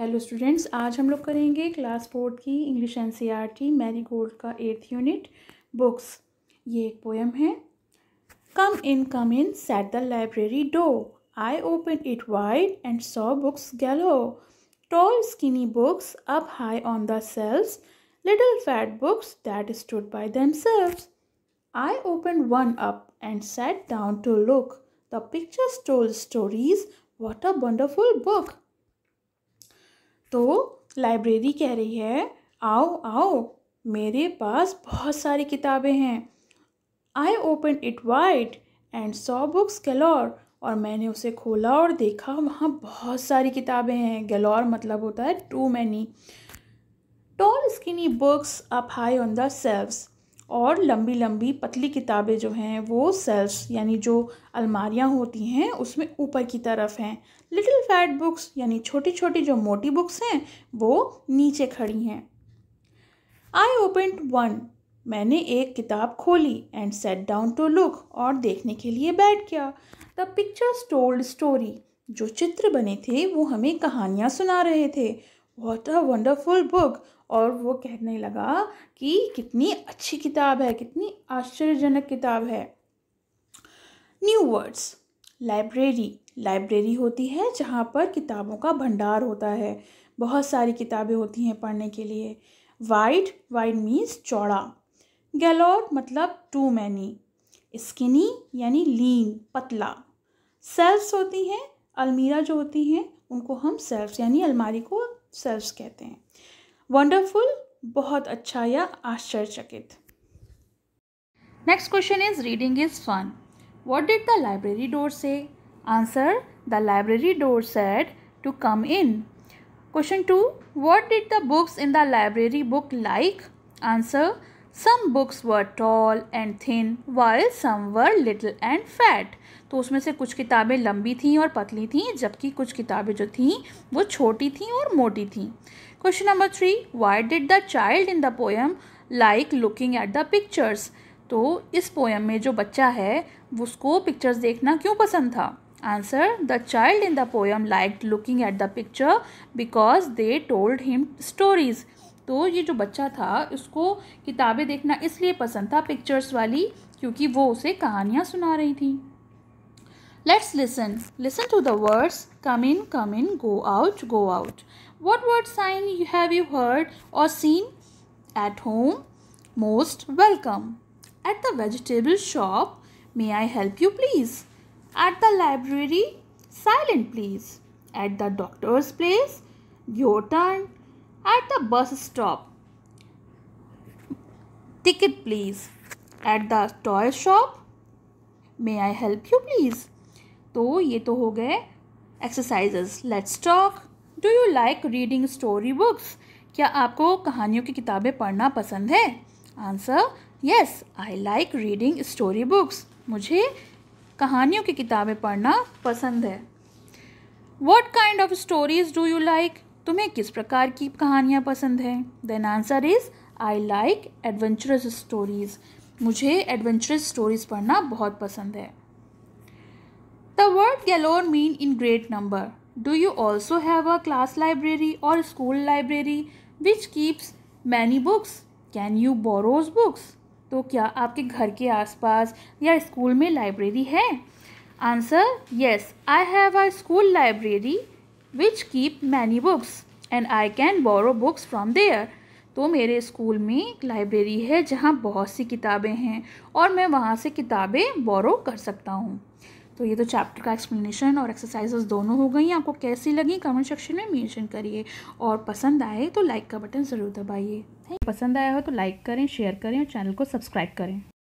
Hello students आज हम लोग करेंगे क्लास फोर्थ की English N C R T Marigold का एट्थ यूनिट बुक्स ये एक पोएम है come in come in said the library door I open it wide and saw books galore tall skinny books up high on the shelves little fat books that stood themselves I open one up and sat down to look the pictures told stories what a wonderful book तो library कह रही है आओ आओ मेरे पास बहुत सारी किताबें हैं I open it wide and saw books galore और मैंने उसे खोला और देखा वहाँ बहुत सारी किताबें हैं गलोर मतलब होता है too many tall skinny books up high on the shelves और लंबी लंबी पतली किताबें जो हैं वो सेल्स यानी जो अलमारियाँ होती हैं उसमें ऊपर की तरफ हैं लिटिल फैट बुक्स यानी छोटी छोटी जो मोटी बुक्स हैं वो नीचे खड़ी हैं आई ओपन वन मैंने एक किताब खोली and sat down to look और देखने के लिए बैठ गया द पिक्चर्स टोल्ड स्टोरी जो चित्र बने थे वो हमें कहानियाँ सुना रहे थे वॉट अ वंडरफुल बुक और वो कहने लगा कि कितनी अच्छी किताब है कितनी आश्चर्यजनक किताब है न्यू वर्ड्स लाइब्रेरी लाइब्रेरी होती है जहाँ पर किताबों का भंडार होता है बहुत सारी किताबें होती हैं पढ़ने के लिए वाइड वाइड मीन्स चौड़ा गैलोर मतलब टू मैनी स्किनी यानी लीन पतला सेल्फ्स होती हैं अलमीरा जो होती हैं उनको हम सेल्फ्स यानी अलमारी को सेल्फ्स कहते हैं वंडरफुल बहुत अच्छा या आश्चर्यचकित next question is reading is fun what did the library door say answer the library door said to come in Question 2 What did the books in the library book like? Answer some books were tall and thin while some were little and fat तो उसमें से कुछ किताबें लंबी थीं और पतली थीं जबकि कुछ किताबें जो थीं वो छोटी थीं और मोटी थीं question number three why did the child in the poem like looking at the pictures तो इस पोएम में जो बच्चा है उसको पिक्चर्स देखना क्यों पसंद था answer the child in the poem like looking at the picture because they told him stories तो ये जो बच्चा था उसको किताबें देखना इसलिए पसंद था पिक्चर्स वाली क्योंकि वो उसे कहानियाँ सुना रही थी let's listen listen to the words come in come in go out go out what word sign you have you heard or seen at home most welcome at the vegetable shop may I help you please at the library silent please at the doctor's place your turn at the bus stop. Ticket, please. At the toy shop. May I help you, please? तो ये तो हो गए exercises let's talk do you like reading story books क्या आपको कहानियों की किताबें पढ़ना पसंद है answer yes I like reading story books मुझे कहानियों की किताबें पढ़ना पसंद है what kind of stories do you like तुम्हें किस प्रकार की कहानियाँ पसंद हैं then answer is I like adventurous stories मुझे एडवेंचरस स्टोरीज़ पढ़ना बहुत पसंद है the word galore mean in great number do you also have a class library or school library which keeps many books can you borrows books तो क्या आपके घर के आसपास या स्कूल में लाइब्रेरी है answer yes I have a school library which keep many books and I can borrow books from there तो मेरे स्कूल में एक लाइब्रेरी है जहाँ बहुत सी किताबें हैं और मैं वहाँ से किताबें बोरो कर सकता हूँ तो ये तो चैप्टर का एक्सप्लेनेशन और एक्सरसाइजेस दोनों हो गई आपको कैसी लगी कमेंट सेक्शन में मेंशन करिए और पसंद आए तो लाइक का बटन ज़रूर दबाइए पसंद आया हो तो लाइक करें शेयर करें और चैनल को सब्सक्राइब करें